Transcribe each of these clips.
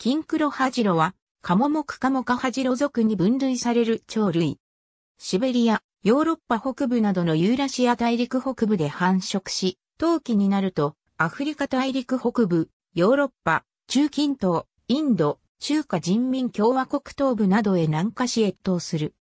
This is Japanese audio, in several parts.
金黒ハジロは、カモモクカモカハジロ属に分類される鳥類。シベリア、ヨーロッパ北部などのユーラシア大陸北部で繁殖し、冬季になると、アフリカ大陸北部、ヨーロッパ、中近東、インド、中華人民共和国東部などへ南下し越冬する。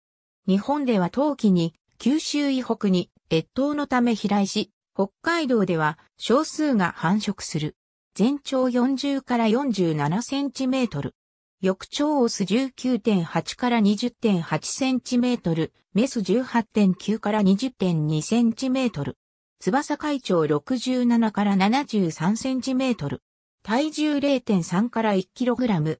日本では冬季に、九州以北に越冬のため飛来し、北海道では少数が繁殖する。全長40から47センチメートル。翼長オス19.8から20.8センチメートル、メス18.9から20.2センチメートル。翼海長67から73センチメートル。体重0.3から1キログラム。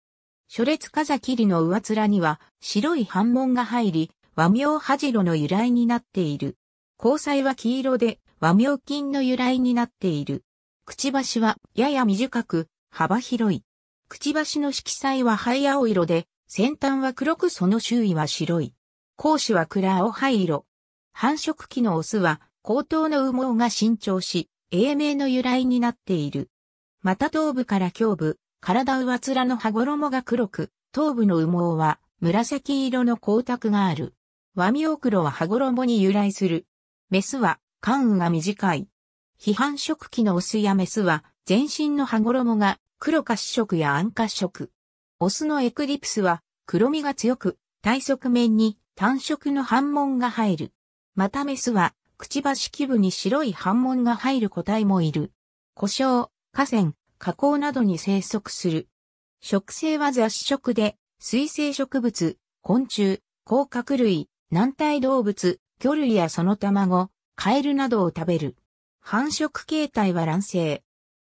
初列風切りの上面には白い反紋が入り、和名恥路の由来になっている。交際は黄色で和名金の由来になっている。くちばしはやや短く、幅広い。くちばしの色彩は灰青色で、先端は黒くその周囲は白い。講子は暗青灰色。繁殖期のオスは、高頭の羽毛が伸長し、英名の由来になっている。また頭部から胸部、体上面の羽衣が黒く、頭部の羽毛は紫色の光沢がある。和ミオクロは羽衣に由来する。メスは、関羽が短い。批判食器のオスやメスは、全身の羽衣が黒褐色や暗褐色。オスのエクリプスは黒みが強く、体側面に単色の反紋が入る。またメスは、くちばし基部に白い反紋が入る個体もいる。故障、河川、河口などに生息する。植生は雑食で、水生植物、昆虫、甲殻類、軟体動物、魚類やその卵、カエルなどを食べる。繁殖形態は卵生。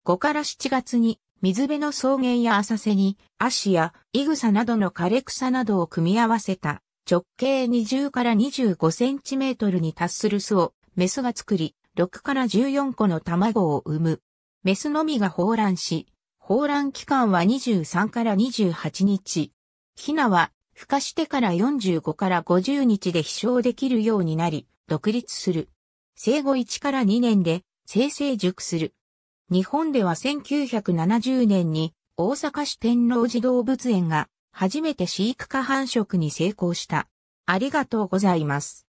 5から7月に水辺の草原や浅瀬に、足やイグサなどの枯れ草などを組み合わせた直径20から25センチメートルに達する巣をメスが作り、6から14個の卵を産む。メスのみが放卵し、放卵期間は23から28日。ヒナは、孵化してから45から50日で飛翔できるようになり、独立する。生後1から2年で生成熟する。日本では1970年に大阪市天王寺動物園が初めて飼育下繁殖に成功した。ありがとうございます。